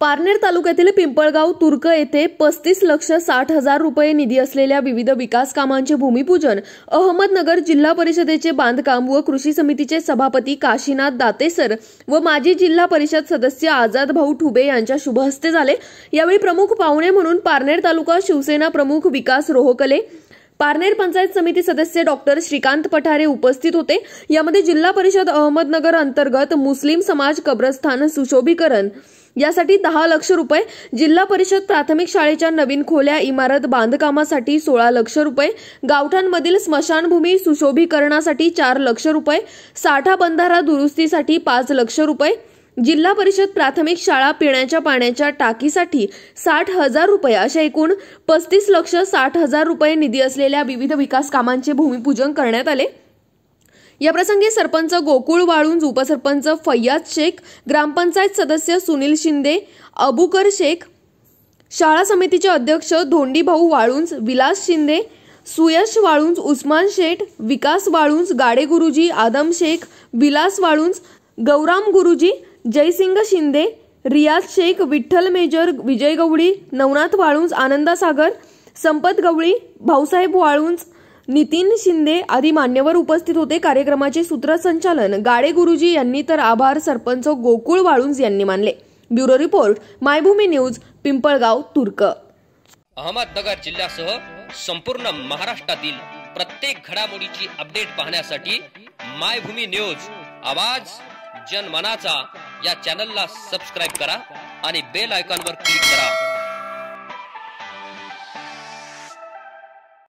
पारनेर तालुक्यातील पिंपळगाव तुर्क येथे पस्तीस लक्ष साठ हजार रुपये निधी असलेल्या विविध विकास कामांचे भूमिपूजन अहमदनगर जिल्हा परिषदेचे बांधकाम व कृषी समितीचे सभापती काशीनाथ दातेसर व माजी जिल्हा परिषद सदस्य आझाद भाऊ ठुबे यांच्या शुभहस्ते झाले यावेळी प्रमुख पाहुणे म्हणून पारनेर तालुका शिवसेना प्रमुख विकास रोहकले पारनेर पंचायत समिती सदस्य डॉक्टर श्रीकांत पठारे उपस्थित होते यामध्ये जिल्हा परिषद अहमदनगर अंतर्गत मुस्लिम समाज कब्रस्थान सुशोभीकरण यासाठी दहा लक्ष रुपये जिल्हा परिषद प्राथमिक शाळेच्या नवीन खोल्या इमारत बांधकामासाठी सोळा लक्ष रुपये गावठांमधील स्मशानभूमी सुशोभीकरणासाठी चार लक्ष रुपये साठा बंधारा दुरुस्तीसाठी पाच लक्ष रुपये जिल्हा परिषद प्राथमिक शाळा पिण्याच्या पाण्याच्या टाकीसाठी साठ हजार रुपये अशा एकूण पस्तीस लक्ष साठ हजार रुपये निधी असलेल्या विविध विकास कामांचे भूमिपूजन करण्यात आले या प्रसंगी सरपंच गोकुळ वाळूंज उपसरपंच फय्याद शेख ग्रामपंचायत सदस्य सुनील शिंदे अबुकर शेख शाळा समितीचे अध्यक्ष धोंडीभाऊ वाळूंज विलास शिंदे सुयश वाळूंज उस्मान शेठ विकास वाळूंज गाडे गुरुजी आदम शेख विलास वाळूंज गौराम गुरुजी जयसिंग शिंदे रियाज शेख विठ्ठल मेजर विजय गवळी नवनाथ वाळुंज आनंदासागर संपत गवळी भाऊसाहेब वाळुंज नितीन शिंदे आदी मान्यवर उपस्थित होते कार्यक्रमाचे सूत्रसंचालन गाडे गुरुजी यांनी तर आभार सरपंच गोकुळ वाळुंज यांनी मानले bureau report Maybhumi news Pimpalgaon Turk Ahmednagar जिल्ह्यासह संपूर्ण महाराष्ट्रातील प्रत्येक घडामोडीची अपडेट पाहण्यासाठी मायभूमी न्यूज आवाज जनमनाचा या चॅनलला सबस्क्राईब करा आणि बेल आयकॉनवर क्लिक करा